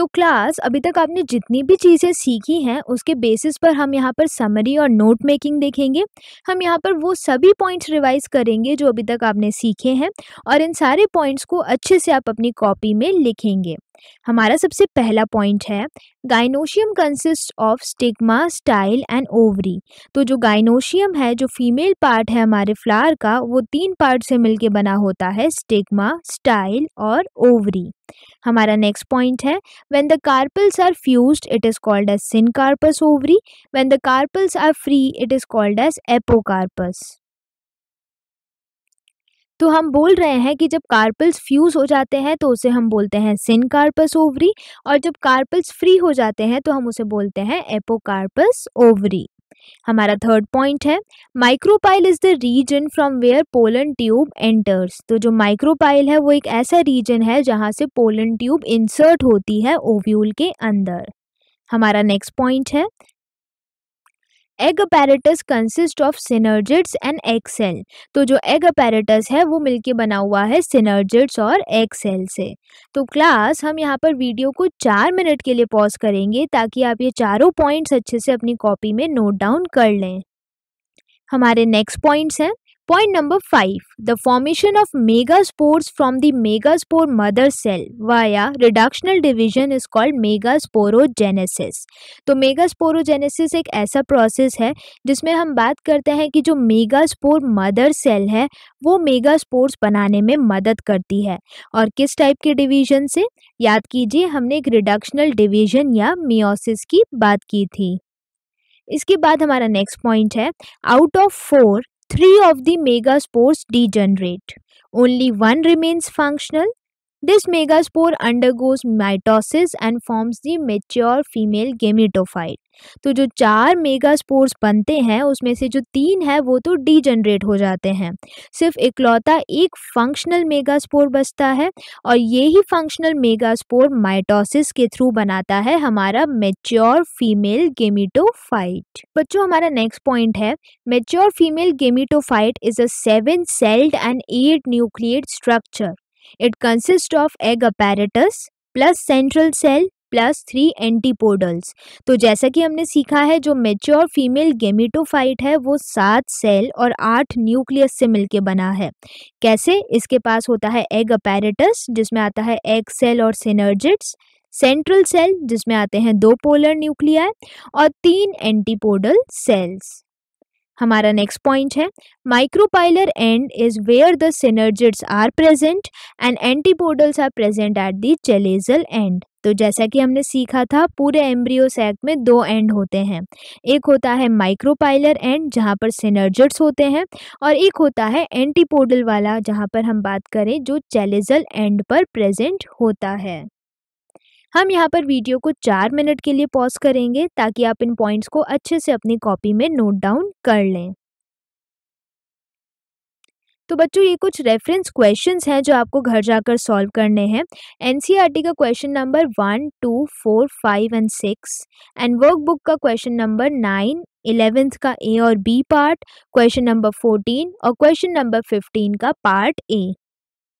तो क्लास अभी तक आपने जितनी भी चीज़ें सीखी हैं उसके बेसिस पर हम यहाँ पर समरी और नोट मेकिंग देखेंगे हम यहाँ पर वो सभी पॉइंट्स रिवाइज करेंगे जो अभी तक आपने सीखे हैं और इन सारे पॉइंट्स को अच्छे से आप अपनी कॉपी में लिखेंगे हमारा सबसे पहला पॉइंट है gynoecium consist of stigma style and ovary तो जो गाइनोशियम है जो फीमेल पार्ट है हमारे फ्लावर का वो तीन पार्ट से मिलके बना होता है स्टिग्मा स्टाइल और ओवरी हमारा नेक्स्ट पॉइंट है when the carpels are fused it is called as syncarpous ovary when the carpels are free it is called as apocarpous तो हम बोल रहे हैं कि जब कार्पल्स फ्यूज़ हो जाते हैं तो उसे हम बोलते हैं सिन कार्पस ओवरी और जब कार्पल्स फ्री हो जाते हैं तो हम उसे बोलते हैं एपोकार्पस ओवरी हमारा थर्ड पॉइंट है micropyle is the region from where pollen tube enters तो जो माइक्रोपाइल है वो एक ऐसा रीजन है जहाँ से पोलन ट्यूब इंसर्ट होती है ओव्यूल के अंदर हमारा नेक्स्ट पॉइंट है egg apparatus consist of synergids and egg cell तो जो एग अपेरेटस है वो मिलके बना हुआ है सिनर्जिट्स और एग सेल से तो क्लास हम यहाँ पर वीडियो को चार मिनट के लिए पॉज करेंगे ताकि आप ये चारों पॉइंट्स अच्छे से अपनी कॉपी में नोट डाउन कर लें हमारे नेक्स्ट पॉइंट्स हैं point number five the formation of megaspores from the megaspore mother cell via reductional division is called megasporogenesis तो मेगा स्पोरोजेनेसिस एक ऐसा प्रोसेस है जिसमें हम बात करते हैं कि जो मेगा स्पोर मदर सेल है वो मेगा स्पोर्स बनाने में मदद करती है और किस टाइप के डिविजन से याद कीजिए हमने एक रिडक्शनल डिवीजन या मियोसिस की बात की थी इसके बाद हमारा नेक्स्ट पॉइंट है out of four Three of the megaspores degenerate. Only one remains functional This megaspore undergoes mitosis and forms the mature female gametophyte तो जो चार मेगा स्पोर्स बनते हैं उसमें से जो तीन है वो तो डीजनरेट हो जाते हैं सिर्फ इकलौता एक फंक्शनल मेगा स्पोर बचता है और ये ही फंक्शनल मेगा स्पोर माइटोसिस के थ्रू बनाता है हमारा मेच्योर फीमेल गेमिटोफाइट बच्चों हमारा नेक्स्ट पॉइंट है mature female gametophyte is a seven celled and eight nucleate structure It consists of egg apparatus plus central cell plus three antipodals तो जैसा कि हमने सीखा है जो मेच्योर फीमेल गेमिटोफाइट है वो सात सेल और आठ न्यूक्लियस से मिलके बना है कैसे इसके पास होता है एग अपैरेटस जिसमें आता है एग सेल और सिनर्जिट्स सेंट्रल सेल जिसमें आते हैं दो पोलर न्यूक्लिया और तीन एंटीपोडल सेल्स हमारा नेक्स्ट पॉइंट है micropylar end is where the synergids are present and antipodals are present at the chalazal end तो जैसा कि हमने सीखा था पूरे एम्ब्रियो सैक में दो एंड होते हैं एक होता है माइक्रोपाइलर एंड जहाँ पर सिनर्जिट्स होते हैं और एक होता है एंटीपोडल वाला जहाँ पर हम बात करें जो चैलेजल एंड पर प्रेजेंट होता है हम यहाँ पर वीडियो को चार मिनट के लिए पॉज करेंगे ताकि आप इन पॉइंट्स को अच्छे से अपनी कॉपी में नोट डाउन कर लें तो बच्चों ये कुछ रेफरेंस क्वेश्चंस हैं जो आपको घर जाकर सॉल्व करने हैं एनसीईआरटी e का question number one two four five and six and workbook का क्वेश्चन नंबर नाइन इलेवेंथ का ए और B part question number fourteen और क्वेश्चन नंबर फिफ्टीन का पार्ट ए